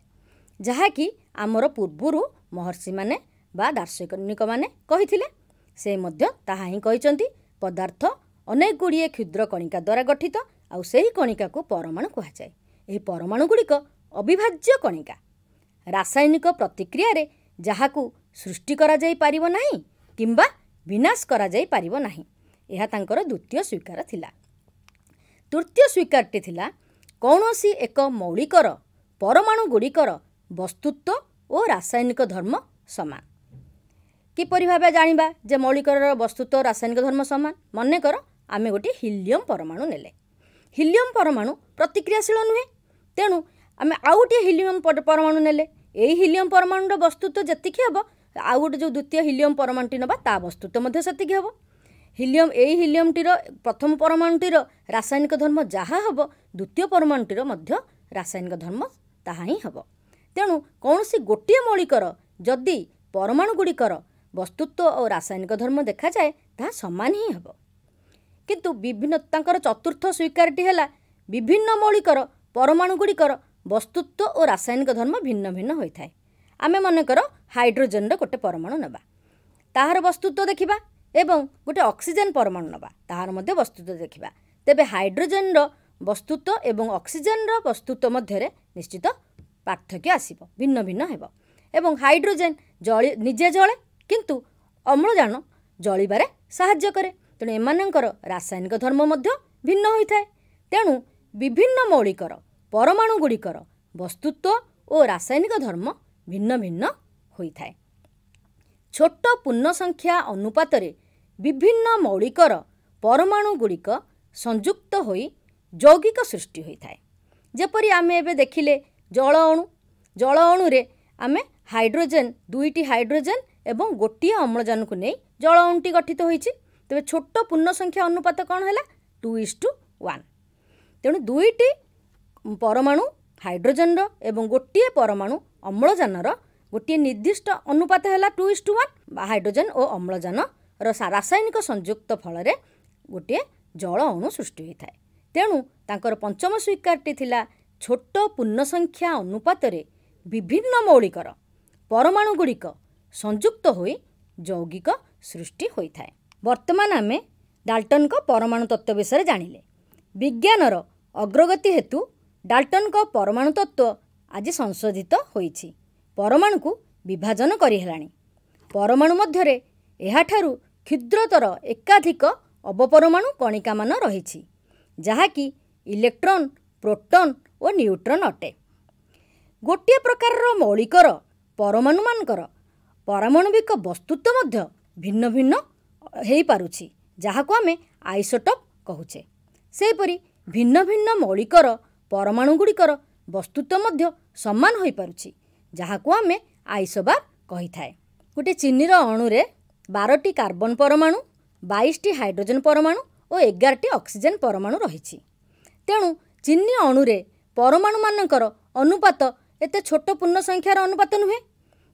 ଯାହାକି ଆମର ପୂର୍ବରୁ ମହର୍ଷିମାନେ ବା ଦାର୍ଶନିକମାନେ କହିଥିଲେ ସେ ମଧ୍ୟ ତାହା ହିଁ କହିଛନ୍ତି ପଦାର୍ଥ ଅନେକ ଗୁଡ଼ିଏ କ୍ଷୁଦ୍ର କଣିକା ଦ୍ୱାରା ଗଠିତ ଆଉ ସେହି କଣିକାକୁ ପରମାଣୁ କୁହାଯାଏ ଏହି ପରମାଣୁଗୁଡ଼ିକ ଅବିଭାଜ୍ୟ କଣିକା ରାସାୟନିକ ପ୍ରତିକ୍ରିୟାରେ ଯାହାକୁ ସୃଷ୍ଟି କରାଯାଇପାରିବ ନାହିଁ କିମ୍ବା ବିନାଶ କରାଯାଇପାରିବ ନାହିଁ ଏହା ତାଙ୍କର ଦ୍ୱିତୀୟ ସ୍ୱୀକାର ଥିଲା ତୃତୀୟ ସ୍ୱୀକାରଟି ଥିଲା କୌଣସି ଏକ ମୌଳିକର ପରମାଣୁ ଗୁଡ଼ିକର ବସ୍ତୁତ୍ୱ ଓ ରାସାୟନିକ ଧର୍ମ ସମାନ କିପରି ଭାବେ ଜାଣିବା ଯେ ମୌଳିକର ବସ୍ତୁତ୍ୱ ରାସାୟନିକ ଧର୍ମ ସମାନ ମନେକର ଆମେ ଗୋଟିଏ ହିଲିୟମ୍ ପରମାଣୁ ନେଲେ ହିଲିୟମ୍ ପରମାଣୁ ପ୍ରତିକ୍ରିୟାଶୀଳ ନୁହେଁ ତେଣୁ ଆମେ ଆଉ ଗୋଟିଏ ହିଲିୟମ୍ ପରମାଣୁ ନେଲେ ଏଇ ହିଲିୟମ୍ ପରମାଣୁର ବସ୍ତୁତ୍ୱ ଯେତିକି ହେବ ଆଉ ଗୋଟେ ଯେଉଁ ଦ୍ୱିତୀୟ ହିଲିୟମ୍ ପରମାଣୁଟି ନେବା ତା ବସ୍ତୁତ୍ୱ ମଧ୍ୟ ସେତିକି ହେବ ହିଲିୟମ୍ ଏଇ ହିଲିୟମ୍ଟିର ପ୍ରଥମ ପରମାଣୁଟିର ରାସାୟନିକ ଧର୍ମ ଯାହା ହେବ ଦ୍ୱିତୀୟ ପରମାଣୁଟିର ମଧ୍ୟ ରାସାୟନିକ ଧର୍ମ ତାହା ହିଁ ହେବ ତେଣୁ କୌଣସି ଗୋଟିଏ ମୌଳିକର ଯଦି ପରମାଣୁ ଗୁଡ଼ିକର ବସ୍ତୁତ୍ୱ ଓ ରାସାୟନିକ ଧର୍ମ ଦେଖାଯାଏ ତାହା ସମାନ ହିଁ ହେବ କିନ୍ତୁ ବିଭିନ୍ନ ତାଙ୍କର ଚତୁର୍ଥ ସ୍ୱୀକାରଟି ହେଲା ବିଭିନ୍ନ ମୌଳିକର ପରମାଣୁଗୁଡ଼ିକର ବସ୍ତୁତ୍ୱ ଓ ରାସାୟନିକ ଧର୍ମ ଭିନ୍ନ ଭିନ୍ନ ହୋଇଥାଏ ଆମେ ମନେକର ହାଇଡ୍ରୋଜେନ୍ର ଗୋଟେ ପରମାଣୁ ନେବା ତାହାର ବସ୍ତୁତ୍ୱ ଦେଖିବା ଏବଂ ଗୋଟେ ଅକ୍ସିଜେନ୍ ପରମାଣୁ ନେବା ତାହାର ମଧ୍ୟ ବସ୍ତୁତ୍ୱ ଦେଖିବା ତେବେ ହାଇଡ୍ରୋଜେନ୍ର ବସ୍ତୁତ୍ୱ ଏବଂ ଅକ୍ସିଜେନ୍ର ବସ୍ତୁତ୍ୱ ମଧ୍ୟରେ ନିଶ୍ଚିତ ପାର୍ଥକ୍ୟ ଆସିବ ଭିନ୍ନ ଭିନ୍ନ ହେବ ଏବଂ ହାଇଡ୍ରୋଜେନ୍ ଜଳି ନିଜେ ଜଳେ କିନ୍ତୁ ଅମ୍ଳଜାନ ଜଳିବାରେ ସାହାଯ୍ୟ କରେ ତେଣୁ ଏମାନଙ୍କର ରାସାୟନିକ ଧର୍ମ ମଧ୍ୟ ଭିନ୍ନ ହୋଇଥାଏ ତେଣୁ ବିଭିନ୍ନ ମୌଳିକର ପରମାଣୁ ଗୁଡ଼ିକର ବସ୍ତୁତ୍ୱ ଓ ରାସାୟନିକ ଧର୍ମ ଭିନ୍ନ ଭିନ୍ନ ହୋଇଥାଏ ଛୋଟ ପୂର୍ଣ୍ଣ ସଂଖ୍ୟା ଅନୁପାତରେ ବିଭିନ୍ନ ମୌଳିକର ପରମାଣୁ ଗୁଡ଼ିକ ସଂଯୁକ୍ତ ହୋଇ ଯୌଗିକ ସୃଷ୍ଟି ହୋଇଥାଏ ଯେପରି ଆମେ ଏବେ ଦେଖିଲେ ଜଳ ଅଣୁ ଜଳ ଅଣୁରେ ଆମେ ହାଇଡ୍ରୋଜେନ୍ ଦୁଇଟି ହାଇଡ୍ରୋଜେନ୍ ଏବଂ ଗୋଟିଏ ଅମ୍ଳଜାନକୁ ନେଇ ଜଳ ଅଣୁଟି ଗଠିତ ହୋଇଛି ତେବେ ଛୋଟ ପୂର୍ଣ୍ଣ ସଂଖ୍ୟା ଅନୁପାତ କ'ଣ ହେଲା ଟୁ ଇଷ୍ଟୁ ୱାନ୍ ତେଣୁ ଦୁଇଟି ପରମାଣୁ ହାଇଡ୍ରୋଜେନ୍ର ଏବଂ ଗୋଟିଏ ପରମାଣୁ ଅମ୍ଳଜାନର ଗୋଟିଏ ନିର୍ଦ୍ଦିଷ୍ଟ ଅନୁପାତ ହେଲା ଟୁ ଇଷ୍ଟୁ ୱାନ୍ ବା ହାଇଡ୍ରୋଜେନ୍ ଓ ଅମ୍ଳଜାନର ରାସାୟନିକ ସଂଯୁକ୍ତ ଫଳରେ ଗୋଟିଏ ଜଳ ଅଣୁ ସୃଷ୍ଟି ହୋଇଥାଏ ତେଣୁ ତାଙ୍କର ପଞ୍ଚମ ସ୍ୱୀକାରଟି ଥିଲା ଛୋଟ ପୂର୍ଣ୍ଣସଂଖ୍ୟା ଅନୁପାତରେ ବିଭିନ୍ନ ମୌଳିକର ପରମାଣୁଗୁଡ଼ିକ ସଂଯୁକ୍ତ ହୋଇ ଯୌଗିକ ସୃଷ୍ଟି ହୋଇଥାଏ ବର୍ତ୍ତମାନ ଆମେ ଡାଲଟନ୍ଙ୍କ ପରମାଣୁ ତତ୍ତ୍ୱ ବିଷୟରେ ଜାଣିଲେ ବିଜ୍ଞାନର ଅଗ୍ରଗତି ହେତୁ ଡାଲଟନ୍ଙ୍କ ପରମାଣୁ ତତ୍ତ୍ୱ ଆଜି ସଂଶୋଧିତ ହୋଇଛି ପରମାଣୁକୁ ବିଭାଜନ କରିହେଲାଣି ପରମାଣୁ ମଧ୍ୟରେ ଏହାଠାରୁ କ୍ଷୁଦ୍ରତର ଏକାଧିକ ଅବପରମାଣୁ କଣିକାମାନ ରହିଛି ଯାହାକି ଇଲେକ୍ଟ୍ରନ୍ ପ୍ରୋଟନ୍ ଓ ନ୍ୟୁଟ୍ରନ୍ ଅଟେ ଗୋଟିଏ ପ୍ରକାରର ମୌଳିକର ପରମାଣୁମାନଙ୍କର ପାରମାଣବିକ ବସ୍ତୁତ୍ୱ ମଧ୍ୟ ଭିନ୍ନ ଭିନ୍ନ ହୋଇପାରୁଛି ଯାହାକୁ ଆମେ ଆଇସୋଟପ୍ କହୁଛେ ସେହିପରି ଭିନ୍ନ ଭିନ୍ନ ମୌଳିକର ପରମାଣୁ ଗୁଡ଼ିକର ବସ୍ତୁତ୍ୱ ମଧ୍ୟ ସମାନ ହୋଇପାରୁଛି ଯାହାକୁ ଆମେ ଆଇସୋବାର କହିଥାଏ ଗୋଟିଏ ଚିନିର ଅଣୁରେ ବାରଟି କାର୍ବନ ପରମାଣୁ ବାଇଶଟି ହାଇଡ୍ରୋଜେନ୍ ପରମାଣୁ ଓ ଏଗାରଟି ଅକ୍ସିଜେନ୍ ପରମାଣୁ ରହିଛି ତେଣୁ ଚିନି ଅଣୁରେ ପରମାଣୁମାନଙ୍କର ଅନୁପାତ ଏତେ ଛୋଟ ପୂର୍ଣ୍ଣ ସଂଖ୍ୟାର ଅନୁପାତ ନୁହେଁ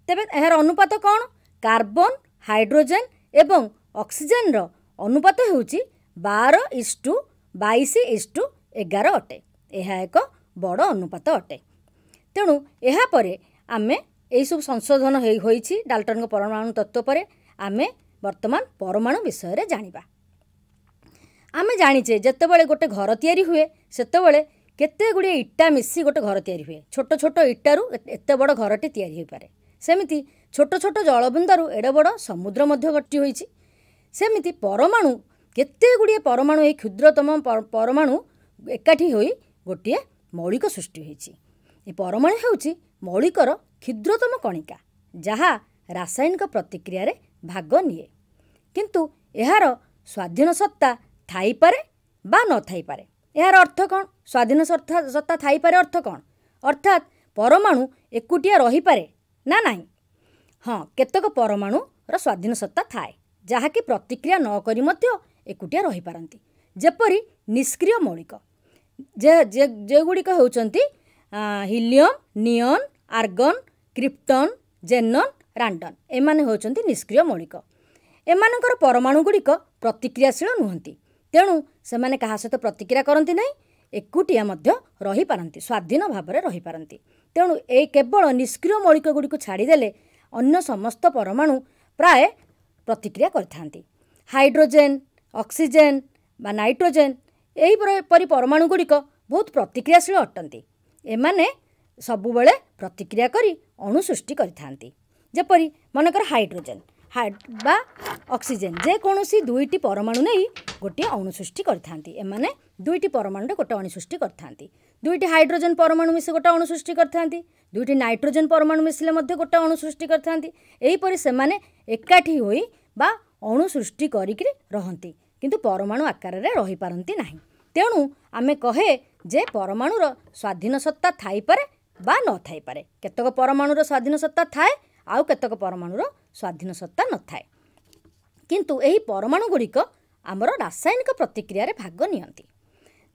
ତେବେ ଏହାର ଅନୁପାତ କ'ଣ କାର୍ବନ ହାଇଡ୍ରୋଜେନ୍ ଏବଂ ଅକ୍ସିଜେନ୍ର ଅନୁପାତ ହେଉଛି ବାର ଇଷ୍ଟୁ ବାଇଶ ଇଷ୍ଟୁ ଏଗାର ଅଟେ ଏହା ଏକ ବଡ଼ ଅନୁପାତ ଅଟେ ତେଣୁ ଏହାପରେ ଆମେ ଏହିସବୁ ସଂଶୋଧନ ହୋଇଛି ଡାଲ୍ଟନଙ୍କ ପରମାଣୁ ତତ୍ତ୍ୱ ପରେ ଆମେ ବର୍ତ୍ତମାନ ପରମାଣୁ ବିଷୟରେ ଜାଣିବା ଆମେ ଜାଣିଛେ ଯେତେବେଳେ ଗୋଟେ ଘର ତିଆରି ହୁଏ ସେତେବେଳେ କେତେ ଗୁଡ଼ିଏ ଇଟା ମିଶି ଗୋଟେ ଘର ତିଆରି ହୁଏ ଛୋଟ ଛୋଟ ଇଟାରୁ ଏତେ ବଡ଼ ଘରଟି ତିଆରି ହୋଇପାରେ ସେମିତି ଛୋଟ ଛୋଟ ଜଳବୁନ୍ଦାରୁ ଏଡ଼େ ବଡ଼ ସମୁଦ୍ର ମଧ୍ୟ ଗଟି ହୋଇଛି ସେମିତି ପରମାଣୁ କେତେ ଗୁଡ଼ିଏ ପରମାଣୁ ଏହି କ୍ଷୁଦ୍ରତମ ପରମାଣୁ ଏକାଠି ହୋଇ ଗୋଟିଏ ମୌଳିକ ସୃଷ୍ଟି ହୋଇଛି ଏ ପରମାଣୁ ହେଉଛି ମୌଳିକର କ୍ଷୁଦ୍ରତମ କଣିକା ଯାହା ରାସାୟନିକ ପ୍ରତିକ୍ରିୟାରେ ଭାଗ ନିଏ କିନ୍ତୁ ଏହାର ସ୍ୱାଧୀନ ସତ୍ତା ଥାଇପାରେ ବା ନଥାଇପାରେ ଏହାର ଅର୍ଥ କ'ଣ ସ୍ୱାଧୀନ ସତ୍ତା ଥାଇପାରେ ଅର୍ଥ କ'ଣ ଅର୍ଥାତ୍ ପରମାଣୁ ଏକୁଟିଆ ରହିପାରେ ନା ନାହିଁ ହଁ କେତେକ ପରମାଣୁର ସ୍ୱାଧୀନ ସତ୍ତା ଥାଏ ଯାହାକି ପ୍ରତିକ୍ରିୟା ନକରି ମଧ୍ୟ ଏକୁଟିଆ ରହିପାରନ୍ତି ଯେପରି ନିଷ୍କ୍ରିୟ ମୌଳିକ ଯେଗୁଡ଼ିକ ହେଉଛନ୍ତି ହିଲିୟମ୍ ନିଅନ୍ ଆର୍ଗନ୍ କ୍ରିପ୍ଟନ୍ ଜେନନ୍ ରାଣ୍ଡନ୍ ଏମାନେ ହେଉଛନ୍ତି ନିଷ୍କ୍ରିୟ ମୌଳିକ ଏମାନଙ୍କର ପରମାଣୁ ଗୁଡ଼ିକ ପ୍ରତିକ୍ରିୟାଶୀଳ ନୁହଁନ୍ତି ତେଣୁ ସେମାନେ କାହା ସହିତ ପ୍ରତିକ୍ରିୟା କରନ୍ତି ନାହିଁ ଏକୁଟିଆ ମଧ୍ୟ ରହିପାରନ୍ତି ସ୍ୱାଧୀନ ଭାବରେ ରହିପାରନ୍ତି ତେଣୁ ଏ କେବଳ ନିଷ୍କ୍ରିୟ ମୌଳିକ ଗୁଡ଼ିକୁ ଛାଡ଼ିଦେଲେ ଅନ୍ୟ ସମସ୍ତ ପରମାଣୁ ପ୍ରାୟ ପ୍ରତିକ୍ରିୟା କରିଥାନ୍ତି ହାଇଡ୍ରୋଜେନ୍ ଅକ୍ସିଜେନ୍ ବା ନାଇଟ୍ରୋଜେନ୍ ଏହିପରି ପରମାଣୁ ଗୁଡ଼ିକ ବହୁତ ପ୍ରତିକ୍ରିୟାଶୀଳ ଅଟନ୍ତି ଏମାନେ ସବୁବେଳେ ପ୍ରତିକ୍ରିୟା କରି ଅଣୁ ସୃଷ୍ଟି କରିଥାନ୍ତି ଯେପରି ମନେକର ହାଇଡ୍ରୋଜେନ୍ ବା ଅକ୍ସିଜେନ୍ ଯେକୌଣସି ଦୁଇଟି ପରମାଣୁ ନେଇ ଗୋଟିଏ ଅଣୁ ସୃଷ୍ଟି କରିଥାନ୍ତି ଏମାନେ ଦୁଇଟି ପରମାଣୁରେ ଗୋଟେ ଅଣୁ ସୃଷ୍ଟି କରିଥାନ୍ତି ଦୁଇଟି ହାଇଡ୍ରୋଜେନ୍ ପରମାଣୁ ମିଶି ଗୋଟେ ଅଣୁ ସୃଷ୍ଟି କରିଥାନ୍ତି ଦୁଇଟି ନାଇଟ୍ରୋଜେନ୍ ପରମାଣୁ ମିଶିଲେ ମଧ୍ୟ ଗୋଟେ ଅଣୁ ସୃଷ୍ଟି କରିଥାନ୍ତି ଏହିପରି ସେମାନେ ଏକାଠି ହୋଇ ବା ଅଣୁ ସୃଷ୍ଟି କରିକି ରହନ୍ତି କିନ୍ତୁ ପରମାଣୁ ଆକାରରେ ରହିପାରନ୍ତି ନାହିଁ ତେଣୁ ଆମେ କହେ ଯେ ପରମାଣୁର ସ୍ୱାଧୀନ ସତ୍ତା ଥାଇପାରେ ବା ନ ଥାଇପାରେ କେତେକ ପରମାଣୁର ସ୍ୱାଧୀନ ସତ୍ତା ଥାଏ ଆଉ କେତେକ ପରମାଣୁର ସ୍ୱାଧୀନ ସତ୍ତା ନଥାଏ କିନ୍ତୁ ଏହି ପରମାଣୁ ଗୁଡ଼ିକ ଆମର ରାସାୟନିକ ପ୍ରତିକ୍ରିୟାରେ ଭାଗ ନିଅନ୍ତି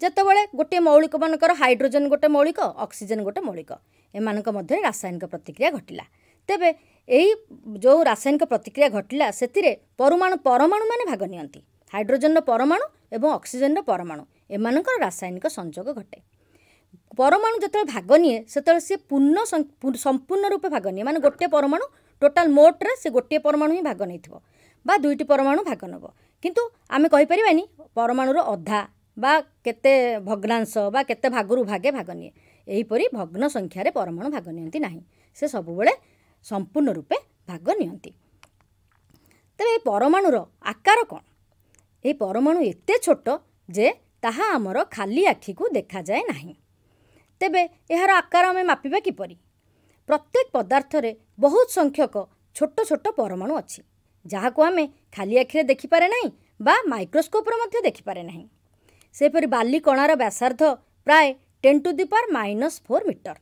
ଯେତେବେଳେ ଗୋଟିଏ ମୌଳିକମାନଙ୍କର ହାଇଡ୍ରୋଜେନ୍ ଗୋଟେ ମୌଳିକ ଅକ୍ସିଜେନ୍ ଗୋଟେ ମୌଳିକ ଏମାନଙ୍କ ମଧ୍ୟରେ ରାସାୟନିକ ପ୍ରତିକ୍ରିୟା ଘଟିଲା ତେବେ ଏହି ଯେଉଁ ରାସାୟନିକ ପ୍ରତିକ୍ରିୟା ଘଟିଲା ସେଥିରେ ପରମାଣୁ ପରମାଣୁମାନେ ଭାଗ ନିଅନ୍ତି ହାଇଡ୍ରୋଜେନ୍ର ପରମାଣୁ ଏବଂ ଅକ୍ସିଜେନ୍ର ପରମାଣୁ ଏମାନଙ୍କର ରାସାୟନିକ ସଂଯୋଗ ଘଟେ ପରମାଣୁ ଯେତେବେଳେ ଭାଗ ନିଏ ସେତେବେଳେ ସିଏ ପୂର୍ଣ୍ଣ ସମ୍ପୂର୍ଣ୍ଣ ରୂପେ ଭାଗ ନିଏ ମାନେ ଗୋଟିଏ ପରମାଣୁ ଟୋଟାଲ୍ ମୋଟରେ ସେ ଗୋଟିଏ ପରମାଣୁ ହିଁ ଭାଗ ନେଇଥିବ ବା ଦୁଇଟି ପରମାଣୁ ଭାଗ ନେବ କିନ୍ତୁ ଆମେ କହିପାରିବାନି ପରମାଣୁର ଅଧା ବା କେତେ ଭଗ୍ନାଂଶ ବା କେତେ ଭାଗରୁ ଭାଗେ ଭାଗ ନିଏ ଏହିପରି ଭଗ୍ନ ସଂଖ୍ୟାରେ ପରମାଣୁ ଭାଗ ନିଅନ୍ତି ନାହିଁ ସେ ସବୁବେଳେ ସମ୍ପୂର୍ଣ୍ଣ ରୂପେ ଭାଗ ନିଅନ୍ତି ତେବେ ଏ ପରମାଣୁର ଆକାର କ'ଣ ଏ ପରମାଣୁ ଏତେ ଛୋଟ ଯେ ତାହା ଆମର ଖାଲି ଆଖିକୁ ଦେଖାଯାଏ ନାହିଁ ତେବେ ଏହାର ଆକାର ଆମେ ମାପିବା କିପରି ପ୍ରତ୍ୟେକ ପଦାର୍ଥରେ ବହୁତ ସଂଖ୍ୟକ ଛୋଟ ଛୋଟ ପରମାଣୁ ଅଛି ଯାହାକୁ ଆମେ ଖାଲି ଆଖିରେ ଦେଖିପାରେ ନାହିଁ ବା ମାଇକ୍ରୋସ୍କୋପ୍ରେ ମଧ୍ୟ ଦେଖିପାରେ ନାହିଁ ସେହିପରି ବାଲି କଣାର ବ୍ୟାସାର୍ଦ୍ଧ ପ୍ରାୟ ten to the power minus four metre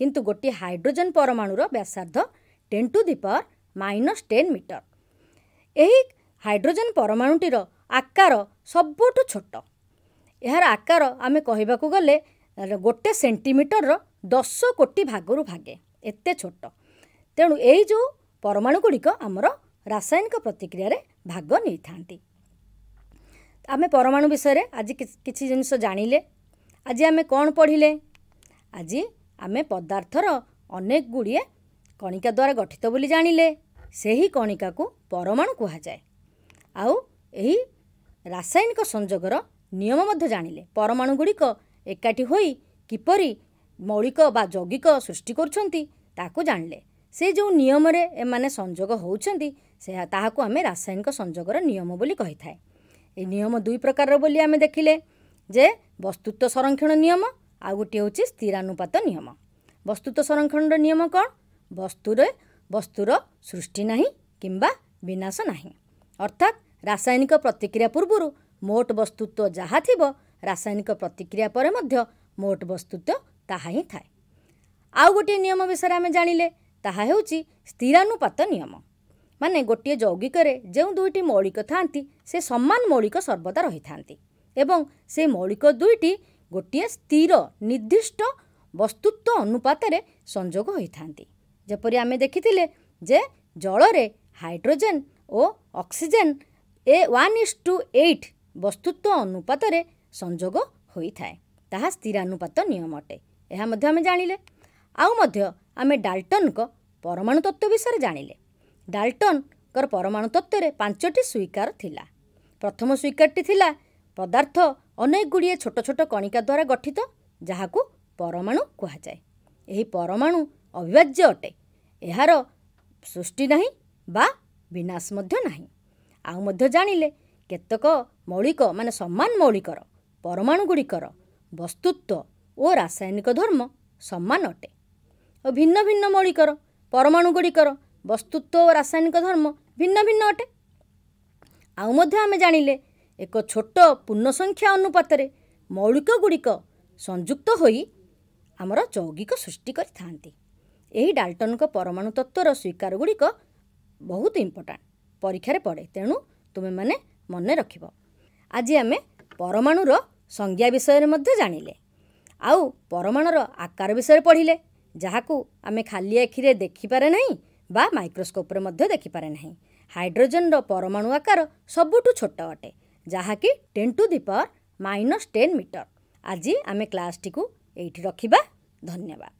କିନ୍ତୁ ଗୋଟିଏ ହାଇଡ୍ରୋଜେନ୍ ପରମାଣୁର ବ୍ୟାସାର୍ଦ୍ଧ ten to the power minus ten metre ଏହି ହାଇଡ୍ରୋଜେନ୍ ପରମାଣୁଟିର ଆକାର ସବୁଠୁ ଛୋଟ ଏହାର ଆକାର ଆମେ କହିବାକୁ ଗଲେ ଗୋଟେ ସେଣ୍ଟିମିଟରର ଦଶ କୋଟି ଭାଗରୁ ଭାଗେ ଏତେ ଛୋଟ ତେଣୁ ଏଇ ଯେଉଁ ପରମାଣୁ ଗୁଡ଼ିକ ଆମର ରାସାୟନିକ ପ୍ରତିକ୍ରିୟାରେ ଭାଗ ନେଇଥାନ୍ତି ଆମେ ପରମାଣୁ ବିଷୟରେ ଆଜି କିଛି ଜିନିଷ ଜାଣିଲେ ଆଜି ଆମେ କ'ଣ ପଢ଼ିଲେ ଆଜି ଆମେ ପଦାର୍ଥର ଅନେକ ଗୁଡ଼ିଏ କଣିକା ଦ୍ୱାରା ଗଠିତ ବୋଲି ଜାଣିଲେ ସେହି କଣିକାକୁ ପରମାଣୁ କୁହାଯାଏ ଆଉ ଏହି ରାସାୟନିକ ସଂଯୋଗର ନିୟମ ମଧ୍ୟ ଜାଣିଲେ ପରମାଣୁ ଗୁଡ଼ିକ ଏକାଠି ହୋଇ କିପରି ମୌଳିକ ବା ଯୌଗିକ ସୃଷ୍ଟି କରୁଛନ୍ତି ତାକୁ ଜାଣିଲେ ସେ ଯେଉଁ ନିୟମରେ ଏମାନେ ସଂଯୋଗ ହେଉଛନ୍ତି ସେ ତାହାକୁ ଆମେ ରାସାୟନିକ ସଂଯୋଗର ନିୟମ ବୋଲି କହିଥାଏ ଏ ନିୟମ ଦୁଇ ପ୍ରକାରର ବୋଲି ଆମେ ଦେଖିଲେ ଯେ ବସ୍ତୁତ୍ୱ ସଂରକ୍ଷଣ ନିୟମ ଆଉ ଗୋଟିଏ ହେଉଛି ସ୍ଥିରାନୁପାତ ନିୟମ ବସ୍ତୁତ୍ୱ ସଂରକ୍ଷଣର ନିୟମ କ'ଣ ବସ୍ତୁରେ ବସ୍ତୁର ସୃଷ୍ଟି ନାହିଁ କିମ୍ବା ବିନାଶ ନାହିଁ ଅର୍ଥାତ୍ ରାସାୟନିକ ପ୍ରତିକ୍ରିୟା ପୂର୍ବରୁ ମୋଟ ବସ୍ତୁତ୍ୱ ଯାହା ଥିବ ରାସାୟନିକ ପ୍ରତିକ୍ରିୟା ପରେ ମଧ୍ୟ ମୋଟ ବସ୍ତୁତ୍ୱ ତାହା ହିଁ ଥାଏ ଆଉ ଗୋଟିଏ ନିୟମ ବିଷୟରେ ଆମେ ଜାଣିଲେ ତାହା ହେଉଛି ସ୍ଥିରାନୁପାତ ନିୟମ ମାନେ ଗୋଟିଏ ଯୌଗିକରେ ଯେଉଁ ଦୁଇଟି ମୌଳିକ ଥାନ୍ତି ସେ ସମାନ ମୌଳିକ ସର୍ବଦା ରହିଥାନ୍ତି ଏବଂ ସେ ମୌଳିକ ଦୁଇଟି ଗୋଟିଏ ସ୍ଥିର ନିର୍ଦ୍ଦିଷ୍ଟ ବସ୍ତୁତ୍ୱ ଅନୁପାତରେ ସଂଯୋଗ ହୋଇଥାନ୍ତି ଯେପରି ଆମେ ଦେଖିଥିଲେ ଯେ ଜଳରେ ହାଇଡ୍ରୋଜେନ୍ ଓ ଅକ୍ସିଜେନ୍ ଏ ୱାନ୍ ଇସ୍ ଟୁ ଏଇଟ୍ ବସ୍ତୁତ୍ୱ ଅନୁପାତରେ ସଂଯୋଗ ହୋଇଥାଏ ତାହା ସ୍ଥିରାନୁପାତ ନିୟମ ଅଟେ ଏହା ମଧ୍ୟ ଆମେ ଜାଣିଲେ ଆଉ ମଧ୍ୟ ଆମେ ଡାଲଟନ୍ଙ୍କ ପରମାଣୁ ତତ୍ତ୍ୱ ବିଷୟରେ ଜାଣିଲେ ଡାଲଟନ୍ଙ୍କର ପରମାଣୁ ତତ୍ତ୍ୱରେ ପାଞ୍ଚଟି ସ୍ୱୀକାର ଥିଲା ପ୍ରଥମ ସ୍ୱୀକାରଟି ଥିଲା ପଦାର୍ଥ ଅନେକ ଗୁଡ଼ିଏ ଛୋଟ ଛୋଟ କଣିକା ଦ୍ୱାରା ଗଠିତ ଯାହାକୁ ପରମାଣୁ କୁହାଯାଏ ଏହି ପରମାଣୁ ଅବିଭାଜ୍ୟ ଅଟେ ଏହାର ସୃଷ୍ଟି ନାହିଁ ବା ବିନାଶ ମଧ୍ୟ ନାହିଁ ଆଉ ମଧ୍ୟ ଜାଣିଲେ କେତେକ ମୌଳିକ ମାନେ ସମାନ ମୌଳିକର ପରମାଣୁ ଗୁଡ଼ିକର ବସ୍ତୁତ୍ୱ ଓ ରାସାୟନିକ ଧର୍ମ ସମାନ ଅଟେ ଓ ଭିନ୍ନ ଭିନ୍ନ ମୌଳିକର ପରମାଣୁ ଗୁଡ଼ିକର ବସ୍ତୁତ୍ୱ ଓ ରାସାୟନିକ ଧର୍ମ ଭିନ୍ନ ଭିନ୍ନ ଅଟେ ଆଉ ମଧ୍ୟ ଆମେ ଜାଣିଲେ ଏକ ଛୋଟ ପୂର୍ଣ୍ଣ ସଂଖ୍ୟା ଅନୁପାତରେ ମୌଳିକ ଗୁଡ଼ିକ ସଂଯୁକ୍ତ ହୋଇ ଆମର ଯୌଗିକ ସୃଷ୍ଟି କରିଥାନ୍ତି ଏହି ଡାଲଟନଙ୍କ ପରମାଣୁ ତତ୍ତ୍ୱର ସ୍ୱୀକାର ଗୁଡ଼ିକ ବହୁତ ଇମ୍ପୋର୍ଟାଣ୍ଟ ପରୀକ୍ଷାରେ ପଡ଼େ ତେଣୁ ତୁମେମାନେ ମନେ ରଖିବ ଆଜି ଆମେ ପରମାଣୁର ସଂଜ୍ଞା ବିଷୟରେ ମଧ୍ୟ ଜାଣିଲେ ଆଉ ପରମାଣୁର ଆକାର ବିଷୟରେ ପଢ଼ିଲେ ଯାହାକୁ ଆମେ ଖାଲି ଆଖିରେ ଦେଖିପାରେ ନାହିଁ ବା ମାଇକ୍ରୋସ୍କୋପରେ ମଧ୍ୟ ଦେଖିପାରେ ନାହିଁ ହାଇଡ୍ରୋଜେନ୍ର ପରମାଣୁ ଆକାର ସବୁଠୁ ଛୋଟ ଅଟେ ଯାହାକି ten to the power minus ten metre ଆଜି ଆମେ କ୍ଲାସ୍ଟିକୁ ଏଇଠି ରଖିବା ଧନ୍ୟବାଦ